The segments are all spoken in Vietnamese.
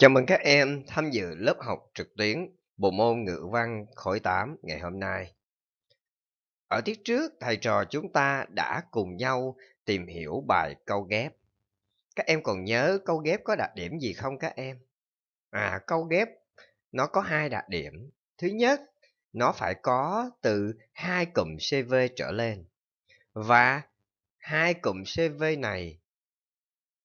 Chào mừng các em tham dự lớp học trực tuyến bộ môn ngữ văn khối 8 ngày hôm nay. Ở tiết trước, thầy trò chúng ta đã cùng nhau tìm hiểu bài câu ghép. Các em còn nhớ câu ghép có đặc điểm gì không các em? À, câu ghép nó có hai đặc điểm. Thứ nhất, nó phải có từ hai cụm CV trở lên. Và hai cụm CV này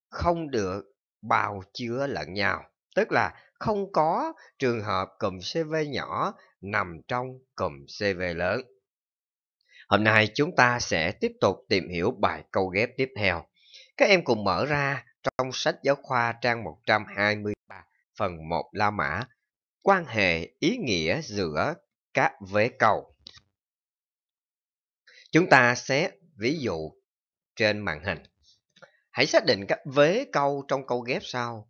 không được bào chứa lẫn nhau tức là không có trường hợp cụm CV nhỏ nằm trong cụm CV lớn. Hôm nay chúng ta sẽ tiếp tục tìm hiểu bài câu ghép tiếp theo. Các em cùng mở ra trong sách giáo khoa trang 123 phần 1 La Mã quan hệ ý nghĩa giữa các vế câu. Chúng ta sẽ ví dụ trên màn hình. Hãy xác định các vế câu trong câu ghép sau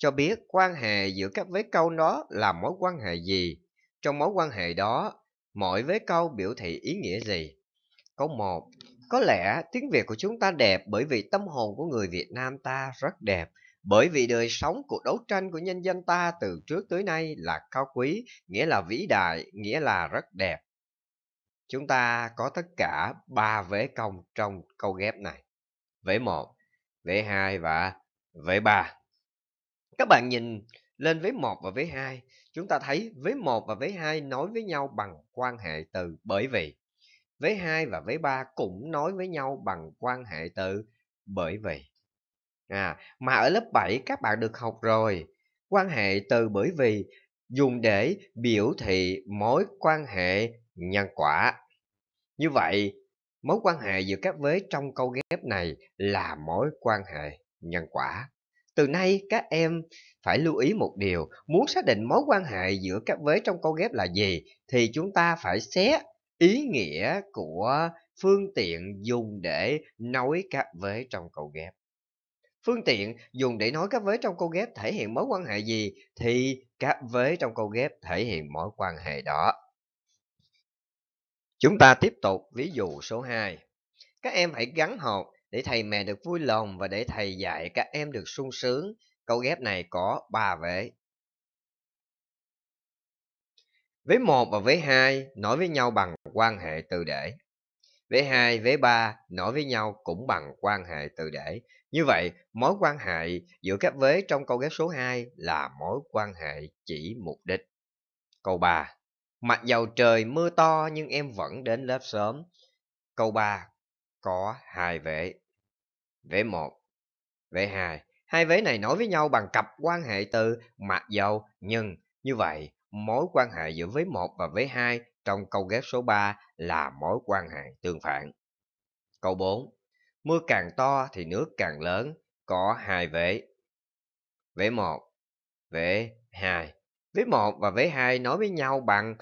cho biết quan hệ giữa các vế câu đó là mối quan hệ gì. Trong mối quan hệ đó, mỗi vế câu biểu thị ý nghĩa gì. Câu 1. Có lẽ tiếng Việt của chúng ta đẹp bởi vì tâm hồn của người Việt Nam ta rất đẹp, bởi vì đời sống cuộc đấu tranh của nhân dân ta từ trước tới nay là cao quý, nghĩa là vĩ đại, nghĩa là rất đẹp. Chúng ta có tất cả ba vế công trong câu ghép này. Vế 1, vế 2 và vế 3. Các bạn nhìn lên với một và với hai chúng ta thấy với một và với hai nói với nhau bằng quan hệ từ bởi vì. với hai và với ba cũng nói với nhau bằng quan hệ từ bởi vì. À, mà ở lớp 7 các bạn được học rồi, quan hệ từ bởi vì dùng để biểu thị mối quan hệ nhân quả. Như vậy, mối quan hệ giữa các vế trong câu ghép này là mối quan hệ nhân quả. Từ nay các em phải lưu ý một điều, muốn xác định mối quan hệ giữa các vế trong câu ghép là gì thì chúng ta phải xét ý nghĩa của phương tiện dùng để nói các vế trong câu ghép. Phương tiện dùng để nói các vế trong câu ghép thể hiện mối quan hệ gì thì các vế trong câu ghép thể hiện mối quan hệ đó. Chúng ta tiếp tục ví dụ số 2. Các em hãy gắn hộp để thầy mẹ được vui lòng và để thầy dạy các em được sung sướng. Câu ghép này có 3 vế. Vế 1 và vế 2 nói với nhau bằng quan hệ từ để. Vế 2, vế 3 nói với nhau cũng bằng quan hệ từ để. Như vậy, mối quan hệ giữa các vế trong câu ghép số 2 là mối quan hệ chỉ mục đích. Câu 3. Mặc dầu trời mưa to nhưng em vẫn đến lớp sớm. Câu 3 có hai vế. Vế một, vế hai. Hai vế này nối với nhau bằng cặp quan hệ từ mặc dầu nhân như vậy mối quan hệ giữa vế một và vế hai trong câu ghép số 3 là mối quan hệ tương phản. Câu 4. Mưa càng to thì nước càng lớn, có hai vế. Vế 1, vế 2. Vế 1 và vế 2 nối với nhau bằng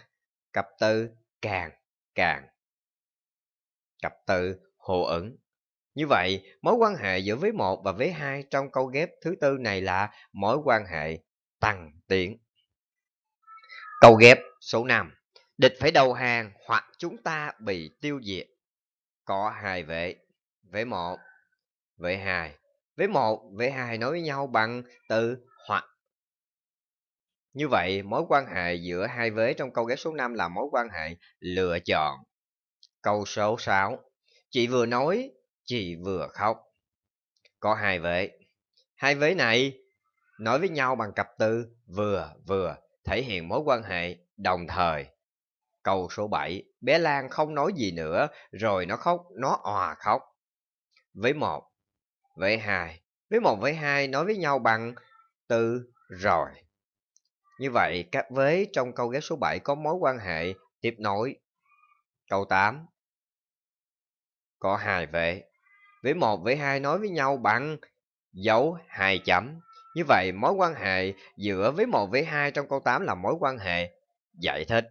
cặp từ càng, càng. Cặp từ hộ ẩn. Như vậy, mối quan hệ giữa vế một và vế hai trong câu ghép thứ tư này là mối quan hệ tăng tiến. Câu ghép số 5. Địch phải đầu hàng hoặc chúng ta bị tiêu diệt. Có hai vế. Vế một vế hai Vế một vế hai nói với nhau bằng từ hoặc. Như vậy, mối quan hệ giữa hai vế trong câu ghép số 5 là mối quan hệ lựa chọn. Câu số 6 Chị vừa nói, chị vừa khóc. Có hai vế. Hai vế này nói với nhau bằng cặp từ vừa vừa thể hiện mối quan hệ đồng thời. Câu số 7, bé Lan không nói gì nữa, rồi nó khóc, nó òa khóc. với một với hai với một với hai nói với nhau bằng từ rồi. Như vậy, các vế trong câu ghép số 7 có mối quan hệ tiếp nối. Câu 8, có hai vế Vế một, vế hai nói với nhau bằng dấu hai chấm. Như vậy, mối quan hệ giữa vế một, vế hai trong câu 8 là mối quan hệ giải thích.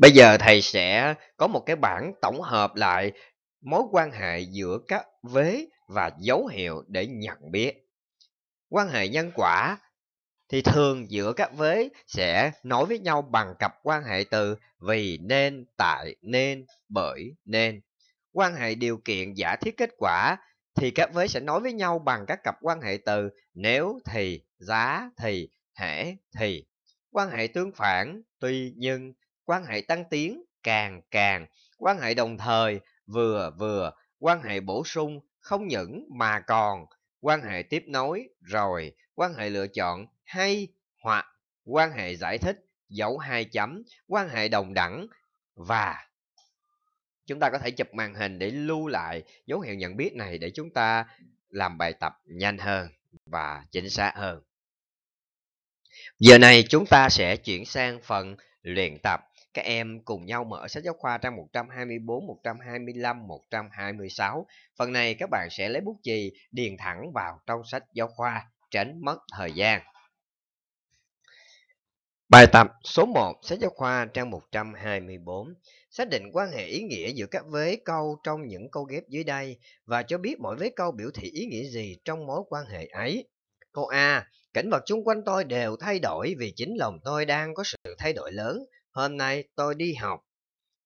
Bây giờ thầy sẽ có một cái bảng tổng hợp lại mối quan hệ giữa các vế và dấu hiệu để nhận biết. Quan hệ nhân quả thì thường giữa các vế sẽ nối với nhau bằng cặp quan hệ từ vì nên, tại nên, bởi nên. Quan hệ điều kiện giả thiết kết quả thì các vế sẽ nối với nhau bằng các cặp quan hệ từ nếu thì, giá thì, hễ thì. Quan hệ tương phản, tuy nhưng, quan hệ tăng tiến, càng càng, quan hệ đồng thời, vừa vừa, quan hệ bổ sung, không những mà còn, quan hệ tiếp nối, rồi, quan hệ lựa chọn hay hoặc quan hệ giải thích dấu hai chấm quan hệ đồng đẳng và chúng ta có thể chụp màn hình để lưu lại dấu hiệu nhận biết này để chúng ta làm bài tập nhanh hơn và chính xác hơn giờ này chúng ta sẽ chuyển sang phần luyện tập các em cùng nhau mở sách giáo khoa trang 124, 125, 126. Phần này các bạn sẽ lấy bút chì điền thẳng vào trong sách giáo khoa tránh mất thời gian. Bài tập số 1 sách giáo khoa trang 124 xác định quan hệ ý nghĩa giữa các vế câu trong những câu ghép dưới đây và cho biết mỗi vế câu biểu thị ý nghĩa gì trong mối quan hệ ấy. Câu A. Cảnh vật xung quanh tôi đều thay đổi vì chính lòng tôi đang có sự thay đổi lớn. Hôm nay tôi đi học.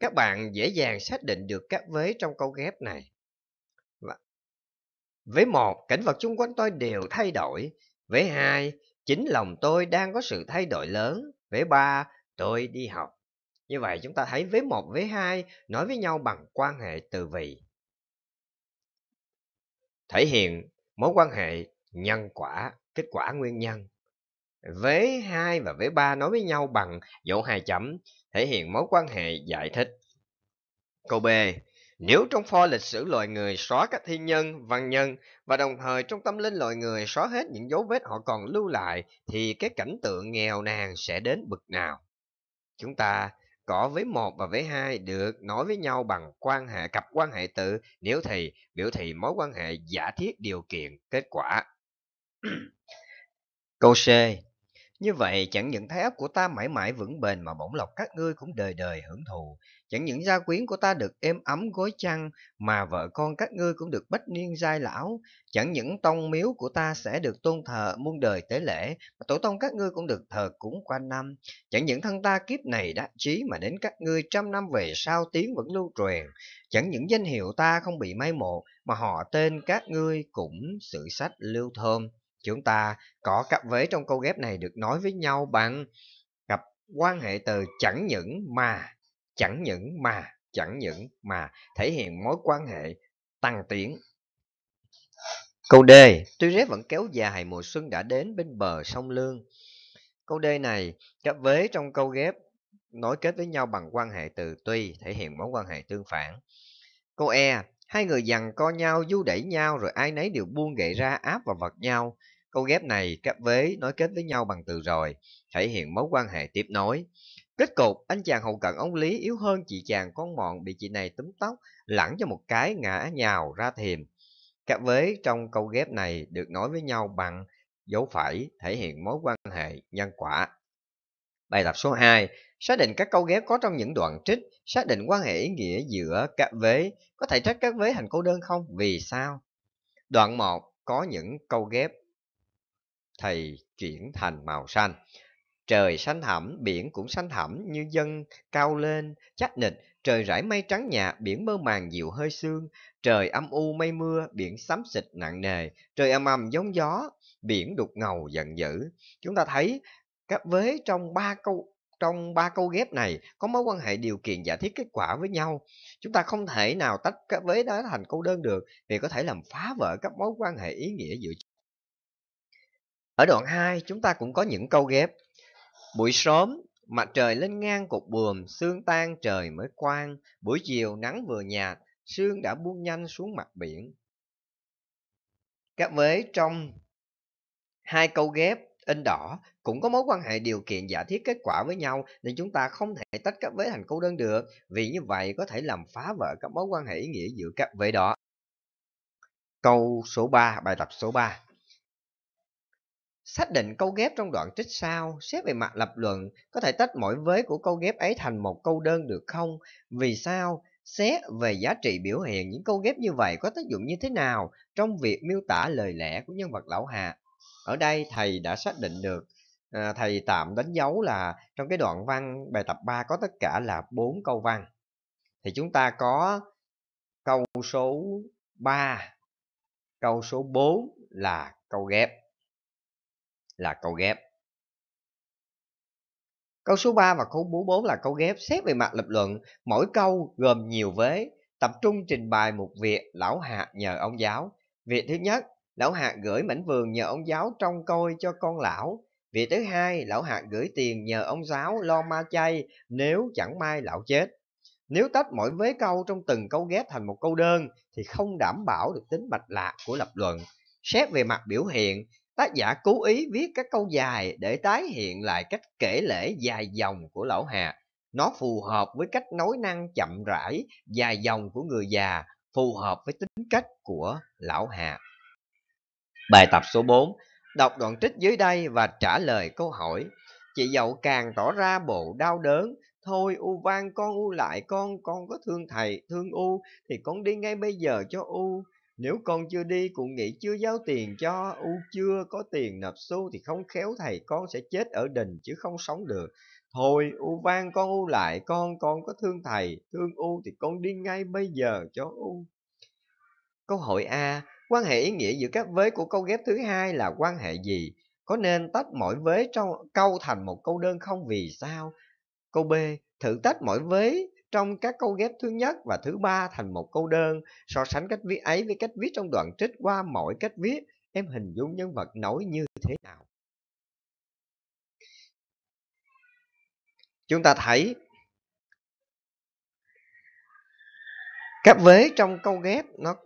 Các bạn dễ dàng xác định được các vế trong câu ghép này. Với một, cảnh vật xung quanh tôi đều thay đổi. Với hai, chính lòng tôi đang có sự thay đổi lớn. Với ba, tôi đi học. Như vậy chúng ta thấy với một với hai nói với nhau bằng quan hệ từ vị. Thể hiện mối quan hệ nhân quả, kết quả nguyên nhân. với hai và với ba nói với nhau bằng dấu hai chấm, thể hiện mối quan hệ giải thích. Câu B, nếu trong pho lịch sử loài người xóa các thiên nhân, văn nhân và đồng thời trong tâm linh loài người xóa hết những dấu vết họ còn lưu lại thì cái cảnh tượng nghèo nàn sẽ đến bực nào? Chúng ta có với một và với hai được nói với nhau bằng quan hệ cặp quan hệ tự nếu thì biểu thị mối quan hệ giả thiết điều kiện kết quả. Câu C. Như vậy chẳng những thái ấp của ta mãi mãi vững bền mà bổng lộc các ngươi cũng đời đời hưởng thụ. Chẳng những gia quyến của ta được êm ấm gối chăn mà vợ con các ngươi cũng được bách niên giai lão. Chẳng những tông miếu của ta sẽ được tôn thờ muôn đời tế lễ mà tổ tông các ngươi cũng được thờ cúng qua năm. Chẳng những thân ta kiếp này đã chí mà đến các ngươi trăm năm về sau tiếng vẫn lưu truyền. Chẳng những danh hiệu ta không bị mai một mà họ tên các ngươi cũng sử sách lưu thơm. Chúng ta có cặp vế trong câu ghép này được nói với nhau bằng cặp quan hệ từ chẳng những mà, chẳng những mà, chẳng những mà thể hiện mối quan hệ tăng tiến. Câu D, tuy rét vẫn kéo dài mùa xuân đã đến bên bờ sông Lương. Câu D này, cặp vế trong câu ghép nối kết với nhau bằng quan hệ từ tuy thể hiện mối quan hệ tương phản. Câu E, hai người dằn co nhau, du đẩy nhau rồi ai nấy đều buông gậy ra áp vào vật nhau. Câu ghép này các vế nói kết với nhau bằng từ rồi, thể hiện mối quan hệ tiếp nối. Kết cục, anh chàng hậu cận ông Lý yếu hơn chị chàng con mọn bị chị này túm tóc, lẳng cho một cái ngã nhào ra thềm. Các vế trong câu ghép này được nói với nhau bằng dấu phẩy, thể hiện mối quan hệ nhân quả. Bài tập số 2, xác định các câu ghép có trong những đoạn trích, xác định quan hệ ý nghĩa giữa các vế, có thể trách các vế hành cô đơn không? Vì sao? Đoạn 1 có những câu ghép thầy chuyển thành màu xanh trời xanh thẳm biển cũng xanh thẳm như dân cao lên chắc nịch trời rải mây trắng nhạt biển mơ màng dịu hơi sương trời âm u mây mưa biển xám xịt nặng nề trời âm ầm giống gió biển đục ngầu giận dữ chúng ta thấy các vế trong ba câu trong ba câu ghép này có mối quan hệ điều kiện giả thiết kết quả với nhau chúng ta không thể nào tách các vế đó thành câu đơn được vì có thể làm phá vỡ các mối quan hệ ý nghĩa giữa ở đoạn 2 chúng ta cũng có những câu ghép. Buổi sớm mặt trời lên ngang cột buồm, sương tan trời mới quang, buổi chiều nắng vừa nhạt, sương đã buông nhanh xuống mặt biển. Các vế trong hai câu ghép in đỏ cũng có mối quan hệ điều kiện giả thiết kết quả với nhau nên chúng ta không thể tách các vế thành câu đơn được vì như vậy có thể làm phá vỡ các mối quan hệ ý nghĩa giữa các vế đó. Câu số 3, bài tập số 3. Xác định câu ghép trong đoạn trích sau, xét về mặt lập luận, có thể tách mỗi vế của câu ghép ấy thành một câu đơn được không? Vì sao? Xét về giá trị biểu hiện, những câu ghép như vậy có tác dụng như thế nào trong việc miêu tả lời lẽ của nhân vật lão Hà? Ở đây thầy đã xác định được, à, thầy tạm đánh dấu là trong cái đoạn văn bài tập 3 có tất cả là 4 câu văn. Thì chúng ta có câu số 3, câu số 4 là câu ghép là câu ghép. Câu số 3 và câu số 4 là câu ghép xét về mặt lập luận, mỗi câu gồm nhiều vế, tập trung trình bày một việc lão hạ nhờ ông giáo. Việc thứ nhất, lão hạ gửi mảnh vườn nhờ ông giáo trông coi cho con lão. Việc thứ hai, lão hạ gửi tiền nhờ ông giáo lo ma chay nếu chẳng may lão chết. Nếu tách mỗi vế câu trong từng câu ghép thành một câu đơn thì không đảm bảo được tính mạch lạc của lập luận. Xét về mặt biểu hiện, Tác giả cố ý viết các câu dài để tái hiện lại cách kể lễ dài dòng của lão Hà. Nó phù hợp với cách nói năng chậm rãi, dài dòng của người già, phù hợp với tính cách của lão Hà. Bài tập số 4 Đọc đoạn trích dưới đây và trả lời câu hỏi. Chị dậu càng tỏ ra bộ đau đớn. Thôi U van con U lại con, con có thương thầy, thương U thì con đi ngay bây giờ cho U. Nếu con chưa đi cũng nghĩ chưa giao tiền cho, u chưa có tiền nộp xu thì không khéo thầy con sẽ chết ở đình chứ không sống được. Thôi u van con u lại con, con có thương thầy, thương u thì con đi ngay bây giờ cho u. Câu hỏi A, quan hệ ý nghĩa giữa các vế của câu ghép thứ hai là quan hệ gì? Có nên tách mỗi vế trong câu thành một câu đơn không vì sao? Câu B, thử tách mỗi vế trong các câu ghép thứ nhất và thứ ba thành một câu đơn. So sánh cách viết ấy với cách viết trong đoạn trích qua mỗi cách viết, em hình dung nhân vật nói như thế nào. Chúng ta thấy các vế trong câu ghép nó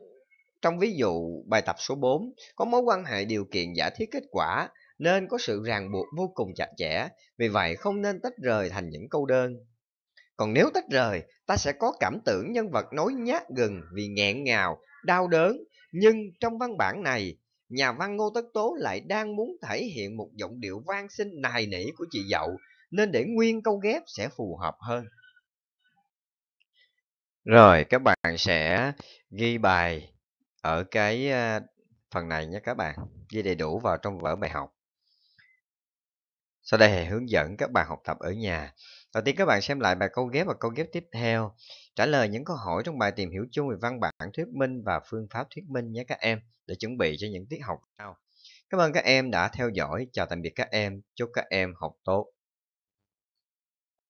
trong ví dụ bài tập số 4 có mối quan hệ điều kiện giả thiết kết quả nên có sự ràng buộc vô cùng chặt chẽ, vì vậy không nên tách rời thành những câu đơn. Còn nếu tách rời, ta sẽ có cảm tưởng nhân vật nói nhát gần vì nghẹn ngào, đau đớn. Nhưng trong văn bản này, nhà văn Ngô Tất Tố lại đang muốn thể hiện một giọng điệu vang sinh nài nỉ của chị Dậu, nên để nguyên câu ghép sẽ phù hợp hơn. Rồi, các bạn sẽ ghi bài ở cái ờ, phần này nhé các bạn, ghi đầy đủ vào trong vở bài học. Sau đây hãy hướng dẫn các bạn học tập ở nhà. Đầu tiên các bạn xem lại bài câu ghép và câu ghép tiếp theo. Trả lời những câu hỏi trong bài tìm hiểu chung về văn bản thuyết minh và phương pháp thuyết minh nhé các em để chuẩn bị cho những tiết học sau. Cảm ơn các em đã theo dõi. Chào tạm biệt các em. Chúc các em học tốt.